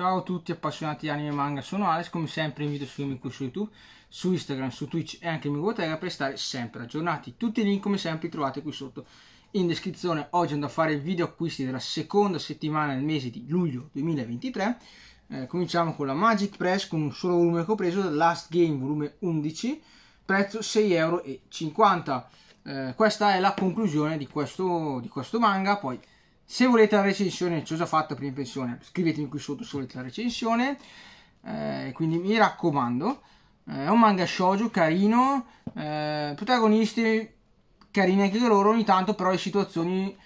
Ciao a tutti appassionati di anime e manga, sono Alex, come sempre invito a seguirmi qui su YouTube, su Instagram, su Twitch e anche in mio Terra per stare sempre aggiornati. Tutti i link come sempre li trovate qui sotto in descrizione. Oggi andrò a fare il video acquisti della seconda settimana del mese di luglio 2023. Eh, cominciamo con la Magic Press con un solo volume che ho preso, Last Game volume 11, prezzo 6,50€. Eh, questa è la conclusione di questo, di questo manga, poi se volete la recensione, ci ho già fatto prima pensione, scrivetemi qui sotto se volete la recensione. Eh, quindi mi raccomando. Eh, è un manga shoujo carino, eh, protagonisti carini anche loro ogni tanto, però le situazioni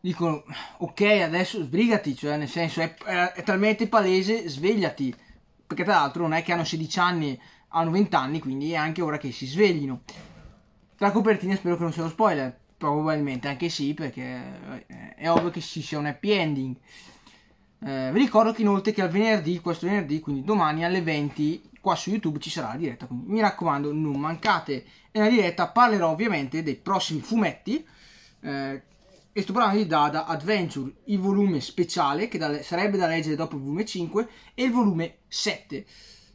dicono ok adesso sbrigati, cioè nel senso è, è, è talmente palese svegliati, perché tra l'altro non è che hanno 16 anni, hanno 20 anni, quindi è anche ora che si sveglino. La copertina spero che non sia uno spoiler, probabilmente anche sì, perché eh, è ovvio che ci sia un happy ending. Eh, vi ricordo che inoltre che al venerdì, questo venerdì, quindi domani alle 20, qua su YouTube ci sarà la diretta, quindi mi raccomando non mancate. E nella diretta parlerò ovviamente dei prossimi fumetti. Eh, e sto parlando di Dada Adventure, il volume speciale che da, sarebbe da leggere dopo il volume 5 e il volume 7.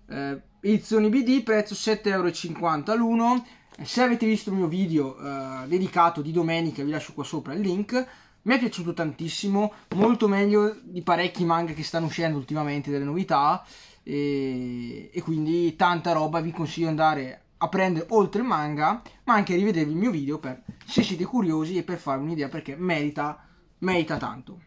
Eh, edizioni BD, prezzo 7,50€ l'uno. Se avete visto il mio video eh, dedicato di domenica, vi lascio qua sopra il link mi è piaciuto tantissimo, molto meglio di parecchi manga che stanno uscendo ultimamente, delle novità. E, e quindi tanta roba, vi consiglio di andare a prendere oltre il manga, ma anche a rivedervi il mio video per, se siete curiosi e per farvi un'idea perché merita, merita tanto.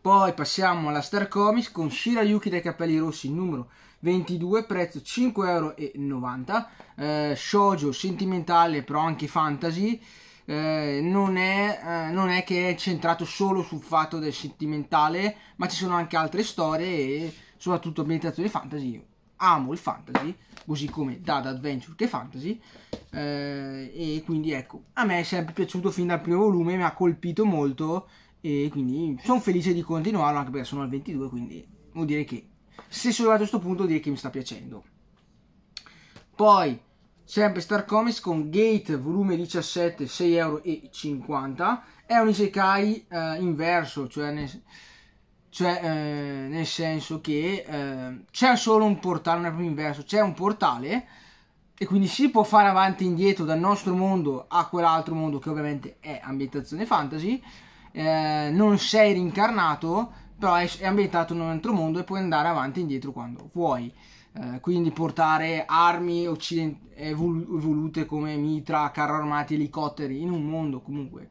Poi passiamo alla Star Comics con Shirayuki dai capelli rossi numero 22, prezzo 5,90€, eh, shoujo sentimentale però anche fantasy, eh, non, è, eh, non, è, che è centrato solo sul fatto del sentimentale, ma ci sono anche altre storie e soprattutto ambientazione fantasy. Io amo il fantasy, così come Dad Adventure che fantasy, eh, e quindi ecco, a me è sempre piaciuto fin dal primo volume, mi ha colpito molto e quindi sono felice di continuarlo anche perché sono al 22, quindi vuol dire che se sono arrivato a questo punto vuol dire che mi sta piacendo. Poi sempre Star Comics con Gate volume 17 6,50 euro è un isekai eh, inverso cioè nel, cioè, eh, nel senso che eh, c'è solo un portale non è proprio inverso c'è un portale e quindi si può fare avanti e indietro dal nostro mondo a quell'altro mondo che ovviamente è ambientazione fantasy eh, non sei rincarnato però è, è ambientato in un altro mondo e puoi andare avanti e indietro quando vuoi eh, quindi portare armi occident- evolute come mitra, carro armati, elicotteri in un mondo comunque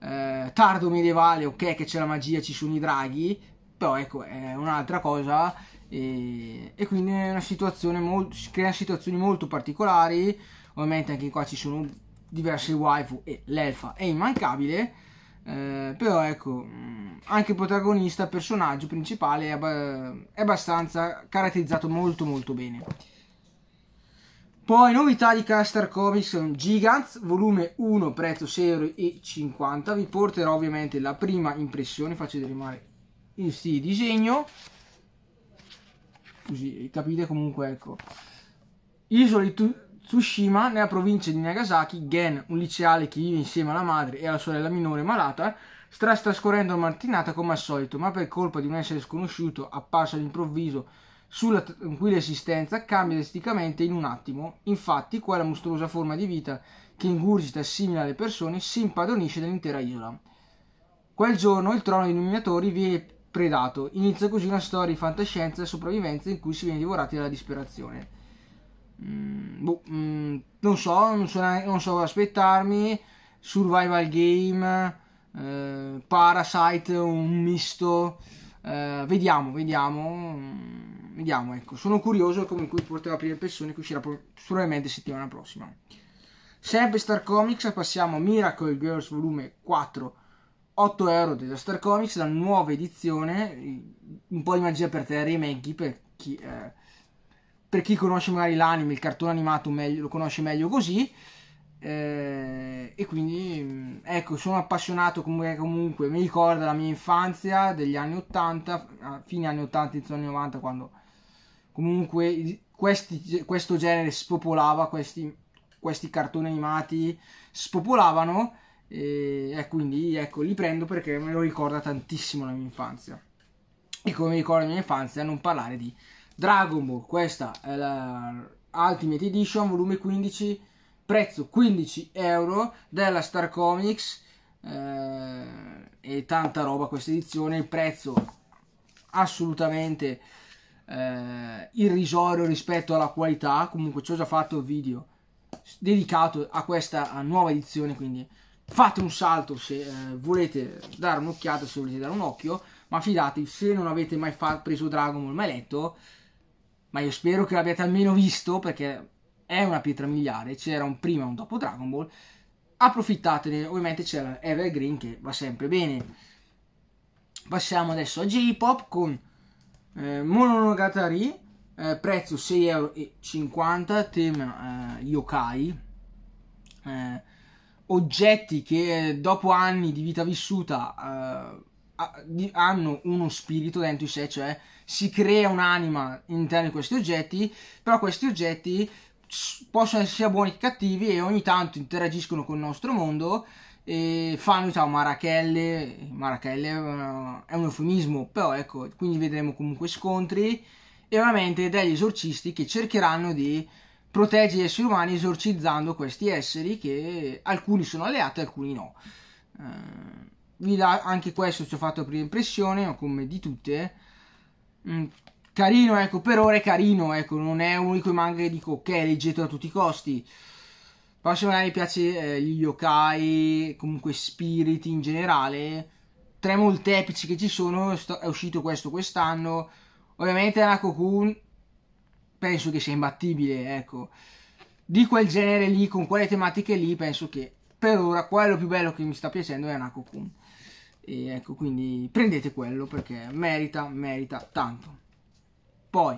eh, tardo medievale, ok che c'è la magia, ci sono i draghi, però ecco è un'altra cosa e, e quindi è una situazione molto, crea situazioni molto particolari, ovviamente anche qua ci sono diverse waifu e l'elfa è immancabile eh, però ecco, mm, anche il protagonista, il personaggio principale, è, ab- è abbastanza caratterizzato molto molto bene. Poi novità di Castar Comics Gigants, volume 1, prezzo 6,50€. Vi porterò ovviamente la prima impressione, faccio rimare il sì, disegno. Così capite comunque, ecco. Isole tu- Tsushima, nella provincia di Nagasaki, Gen, un liceale che vive insieme alla madre e alla sorella minore malata, sta trascorrendo una mattinata come al solito, ma per colpa di un essere sconosciuto apparso all'improvviso sulla tranquilla esistenza cambia drasticamente in un attimo. Infatti, quella mostruosa forma di vita che ingurgita e simile alle persone si impadronisce dell'intera isola. Quel giorno il trono dei Illuminatori viene predato. Inizia così una storia di fantascienza e sopravvivenza in cui si viene divorati dalla disperazione. Mm, boh, mm, non so, non so, non so aspettarmi. Survival game, eh, Parasite, un misto. Eh, vediamo, vediamo. Mm, vediamo, ecco. Sono curioso comunque cui porterà aprire persone che uscirà probabilmente settimana prossima. Sempre Star Comics, passiamo a Miracle Girls volume 4. 8 euro della Star Comics, la nuova edizione, un po' di magia per te, remake per chi eh, per chi conosce magari l'anime, il cartone animato meglio, lo conosce meglio così. Eh, e quindi mm, ecco, sono appassionato comunque, eh, comunque, mi ricorda la mia infanzia degli anni 80, fine anni 80, inizio anni 90, quando comunque questi, questo genere spopolava, questi, questi cartoni animati spopolavano e, e, quindi ecco, li prendo perché me lo ricorda tantissimo la mia infanzia. E come mi ricorda la mia infanzia, non parlare di Dragon Ball, questa è la Ultimate Edition, volume 15, prezzo 15 euro della Star Comics eh, e tanta roba questa edizione, il prezzo assolutamente eh, irrisorio rispetto alla qualità, comunque ci ho già fatto il video dedicato a questa nuova edizione, quindi fate un salto se eh, volete dare un'occhiata, se volete dare un occhio, ma fidatevi, se non avete mai preso Dragon Ball, mai letto, ma io spero che l'abbiate almeno visto perché è una pietra miliare, c'era un prima e un dopo Dragon Ball, approfittatene, ovviamente c'è Evergreen che va sempre bene. Passiamo adesso a J-Pop con eh, Mononogatari, eh, prezzo 6,50€, tema eh, yokai, eh, oggetti che eh, dopo anni di vita vissuta eh, hanno uno spirito dentro di sé, cioè si crea un'anima all'interno di questi oggetti, però questi oggetti possono essere sia buoni che cattivi e ogni tanto interagiscono con il nostro mondo e fanno diciamo marachelle, marachelle eh, è un eufemismo, però ecco, quindi vedremo comunque scontri e ovviamente degli esorcisti che cercheranno di proteggere gli esseri umani esorcizzando questi esseri che alcuni sono alleati, alcuni no. Ehm vi la, anche questo ci ho fatto prima impressione, ma come di tutte. Mm, carino, ecco, per ora è carino, ecco, non è uno di quei manga che dico ok, leggetelo a tutti i costi. Però se magari mi piace eh, gli yokai, comunque spiriti in generale, tre molteplici che ci sono, è uscito questo quest'anno. Ovviamente Nakokun penso che sia imbattibile, ecco. Di quel genere lì, con quelle tematiche lì, penso che per ora quello più bello che mi sta piacendo è Anako Kun. E ecco, quindi prendete quello perché merita, merita tanto. Poi,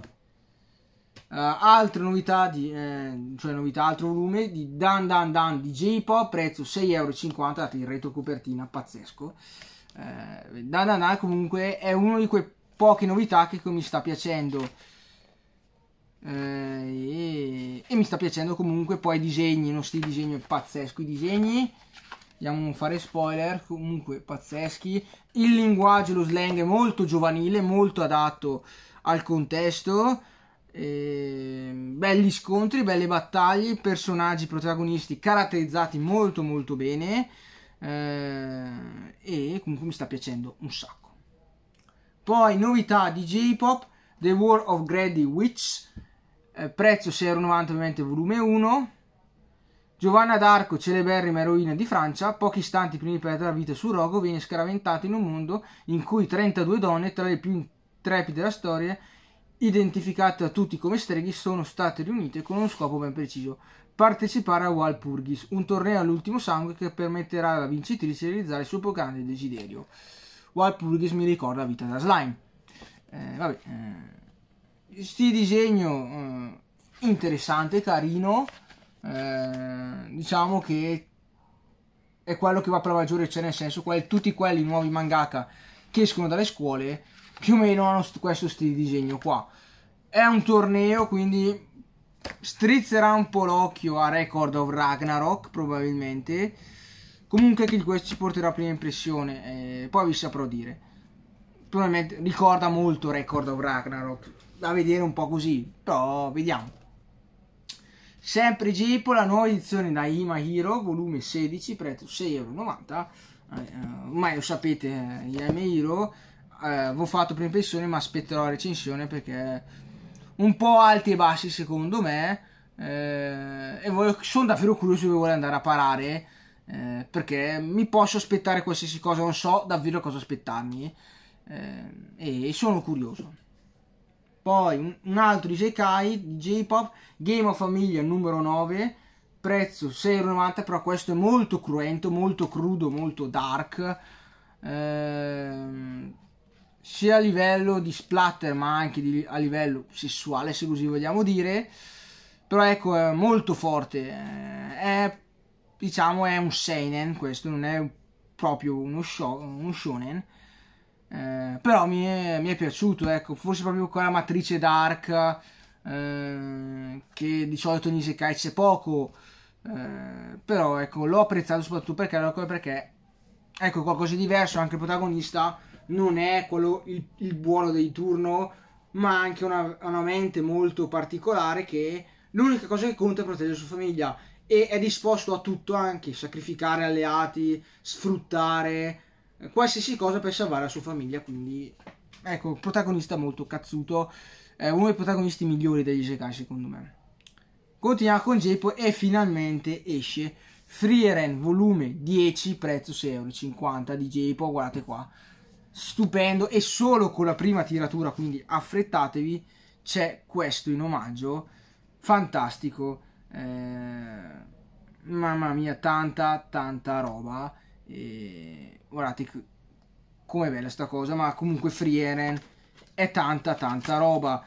Uh, altre novità, di, eh, cioè novità, altro volume di Dan Dan Dan di J-Pop, prezzo 6,50€, date in retro copertina pazzesco. Uh, Dan Dan Dan comunque è uno di quei poche novità che mi sta piacendo. Uh, e, e, mi sta piacendo comunque poi i disegni, uno stile disegno pazzesco i disegni Andiamo fare spoiler, comunque pazzeschi. Il linguaggio, lo slang è molto giovanile, molto adatto al contesto. E... Ehm, belli scontri, belle battaglie, personaggi protagonisti caratterizzati molto molto bene ehm, e comunque mi sta piacendo un sacco. Poi novità di J-Pop, The War of Grady Witch, eh, prezzo 0,90 ovviamente volume 1 Giovanna d'Arco, celeberrima eroina di Francia, pochi istanti prima di perdere la vita sul rogo, viene scaraventata in un mondo in cui 32 donne, tra le più intrepide della storia, identificate da tutti come streghi, sono state riunite con uno scopo ben preciso: partecipare a Walpurgis, un torneo all'ultimo sangue che permetterà alla vincitrice di realizzare il suo più grande desiderio. Walpurgis mi ricorda la vita da slime. Eh, vabbè, eh, sti disegno eh, interessante, carino. Eh, diciamo che è quello che va per la maggiore, cioè nel senso quel, tutti quelli nuovi mangaka che escono dalle scuole più o meno hanno questo stile di disegno qua. È un torneo, quindi strizzerà un po' l'occhio a Record of Ragnarok probabilmente. Comunque che questo ci porterà prima impressione, eh, poi vi saprò dire. Probabilmente ricorda molto Record of Ragnarok, da vedere un po' così, però vediamo. Sempre la nuova edizione da Ima Hero, volume 16, prezzo 6,90 euro. Eh, eh, ormai lo sapete, eh, Ima Hero, eh, ho fatto prima impressione ma aspetterò la recensione perché un po' alti e bassi secondo me. Eh, e voglio, sono davvero curioso dove vuole andare a parare eh, perché mi posso aspettare qualsiasi cosa, non so davvero cosa aspettarmi e sono curioso. Poi un, un altro di J-Pop, Game of Famiglia numero 9, prezzo 6,90€, però questo è molto cruento, molto crudo, molto dark. Ehm, sia a livello di splatter, ma anche di, a livello sessuale, se così vogliamo dire. Però ecco, è molto forte. Eh, è, diciamo, è un seinen questo, non è proprio uno, show, uno shonen eh, però mi è, mi è, piaciuto, ecco, forse proprio quella matrice dark eh, che di solito in Isekai c'è poco, eh, però ecco, l'ho apprezzato soprattutto perché, perché ecco qualcosa di diverso, anche il protagonista non è quello il, il buono dei turno, ma anche una, una mente molto particolare che l'unica cosa che conta è proteggere la sua famiglia e è disposto a tutto anche, sacrificare alleati, sfruttare qualsiasi cosa per salvare la sua famiglia. Quindi, ecco, protagonista molto cazzuto. È uno dei protagonisti migliori degli Isekai, secondo me. Continuiamo con Jeppo e finalmente esce Freeren volume 10, prezzo 6,50 euro di Jeppo. Guardate qua, stupendo. E solo con la prima tiratura, quindi affrettatevi, c'è questo in omaggio. Fantastico. Eh, mamma mia, tanta, tanta roba e... Guardate com'è bella sta cosa, ma comunque Frieren è tanta tanta roba,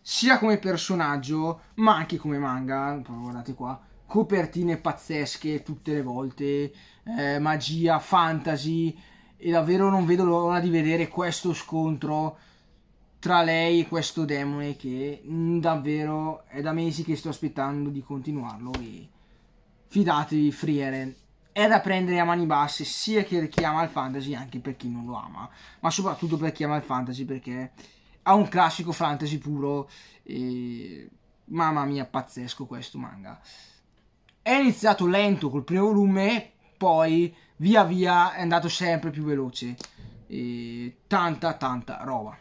sia come personaggio, ma anche come manga, guardate qua, copertine pazzesche tutte le volte, eh, magia, fantasy, e davvero non vedo l'ora di vedere questo scontro tra lei e questo demone che mh, mm, davvero è da mesi che sto aspettando di continuarlo e fidatevi Frieren è da prendere a mani basse sia per chi ama il fantasy anche per chi non lo ama, ma soprattutto per chi ama il fantasy perché ha un classico fantasy puro e mamma mia pazzesco questo manga. È iniziato lento col primo volume, poi via via è andato sempre più veloce e tanta tanta roba.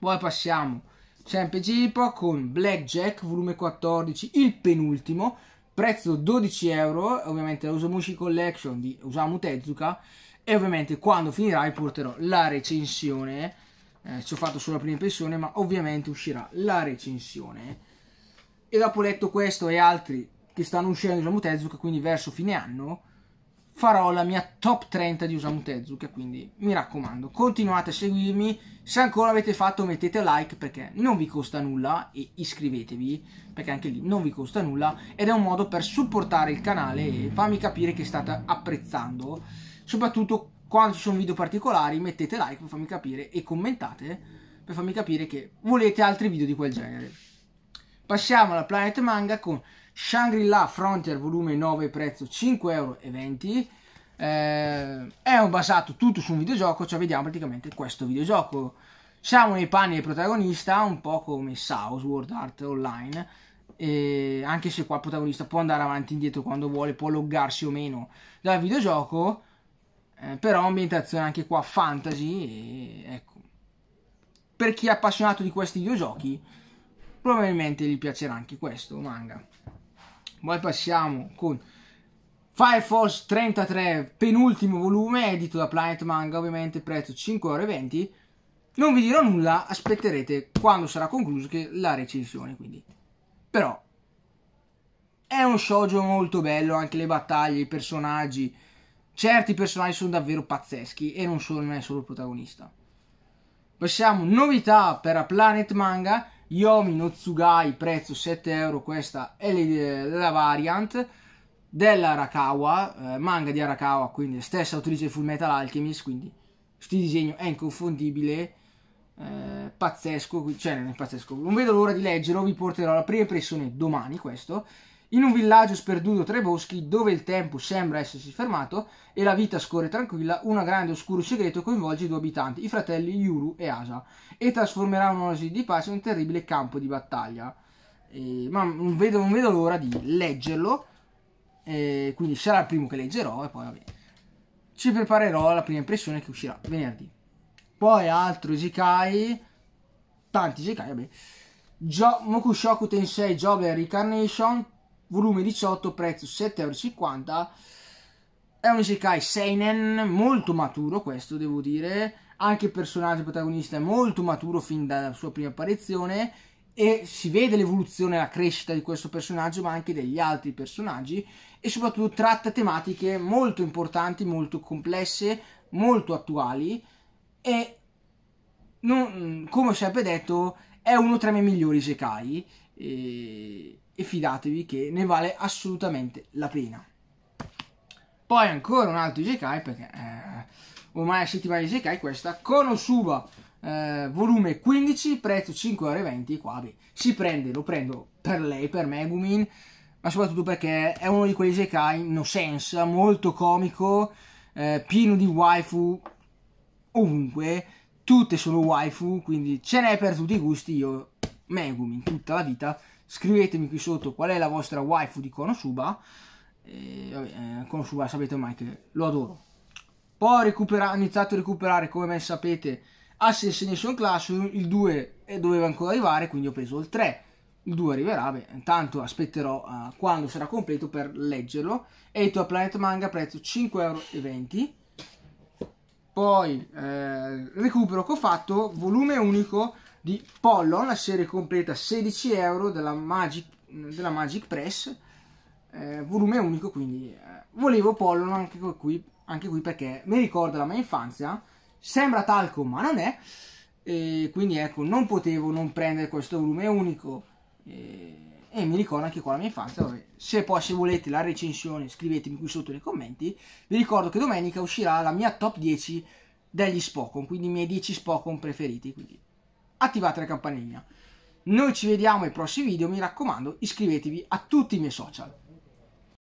Poi passiamo sempre j con Blackjack volume 14, il penultimo prezzo 12 euro, ovviamente la Usamushi Collection di Usamu Tezuka e ovviamente quando finirà porterò la recensione, eh, ci ho fatto solo la prima impressione ma ovviamente uscirà la recensione e dopo letto questo e altri che stanno uscendo di Usamu Tezuka quindi verso fine anno farò la mia top 30 di Usamu Tezuka, quindi mi raccomando, continuate a seguirmi, se ancora avete fatto mettete like perché non vi costa nulla e iscrivetevi perché anche lì non vi costa nulla ed è un modo per supportare il canale e farmi capire che state apprezzando, soprattutto quando ci sono video particolari mettete like per farmi capire e commentate per farmi capire che volete altri video di quel genere. Passiamo alla Planet Manga con Shangri-La Frontier volume 9, prezzo 5,20 euro. Eh, è basato tutto su un videogioco, cioè vediamo praticamente questo videogioco. Siamo nei panni del protagonista, un po' come South World Art Online, eh, anche se qua il protagonista può andare avanti e indietro quando vuole, può loggarsi o meno dal videogioco, eh, però ambientazione anche qua fantasy, e, ecco. Per chi è appassionato di questi videogiochi, probabilmente gli piacerà anche questo manga. Poi passiamo con Fire Force 33, penultimo volume, edito da Planet Manga, ovviamente prezzo 5,20€. Non vi dirò nulla, aspetterete quando sarà concluso la recensione, quindi. Però è un shoujo molto bello, anche le battaglie, i personaggi. Certi personaggi sono davvero pazzeschi e non, sono, non è solo il protagonista. Passiamo novità per Planet Manga, Yomi Notsugai, prezzo 7 euro, questa è la variant dell'Arakawa, eh, manga di Arakawa, quindi stessa autrice di Full Metal Alchemist, quindi questo disegno è inconfondibile, eh, pazzesco, cioè non è pazzesco, non vedo l'ora di leggerlo, vi porterò la prima impressione domani questo, in un villaggio sperduto tra i boschi, dove il tempo sembra essersi fermato e la vita scorre tranquilla, un grande oscuro segreto coinvolge i due abitanti, i fratelli Yuru e Asa, e trasformerà un'oasi di pace in un terribile campo di battaglia. E, ma non vedo, non vedo, l'ora di leggerlo, e, quindi sarà il primo che leggerò e poi vabbè. Ci preparerò alla prima impressione che uscirà venerdì. Poi altro Isekai, tanti Isekai, vabbè. Jo- Mokushoku Tensei Job Reincarnation volume 18, prezzo 7,50€. È un Isekai Seinen, molto maturo questo devo dire, anche il personaggio protagonista è molto maturo fin dalla sua prima apparizione e si vede l'evoluzione, e la crescita di questo personaggio ma anche degli altri personaggi e soprattutto tratta tematiche molto importanti, molto complesse, molto attuali e non, come ho sempre detto è uno tra i miei migliori Isekai. E e fidatevi che ne vale assolutamente la pena. Poi ancora un altro Isekai perché eh, ormai è settimana di Isekai questa, Konosuba eh, volume 15, prezzo 5,20€, qua beh, si prende, lo prendo per lei, per Megumin, ma soprattutto perché è uno di quegli Isekai no sense, molto comico, eh, pieno di waifu ovunque, tutte sono waifu, quindi ce n'è per tutti i gusti, io Megumin tutta la vita scrivetemi qui sotto qual è la vostra waifu di Konosuba e, vabbè, eh, Konosuba sapete ormai che lo adoro poi ho iniziato a recuperare come ben sapete Assassination Classroom il 2 eh, doveva ancora arrivare quindi ho preso il 3 il 2 arriverà, beh, intanto aspetterò uh, quando sarà completo per leggerlo. Eto a Planet Manga, prezzo 5,20€. Poi eh, recupero che ho fatto, volume unico di Pollon, la serie completa 16 euro della Magic, della Magic Press, eh, volume unico, quindi eh, volevo Pollon anche qui, anche qui perché mi ricorda la mia infanzia, sembra talco ma non è, e quindi ecco non potevo non prendere questo volume unico e, e mi ricorda anche qua la mia infanzia, vabbè. se poi se volete la recensione scrivetemi qui sotto nei commenti, vi ricordo che domenica uscirà la mia top 10 degli Spokon, quindi i miei 10 Spokon preferiti. Quindi attivate la campanellina. Noi ci vediamo ai prossimi video, mi raccomando iscrivetevi a tutti i miei social.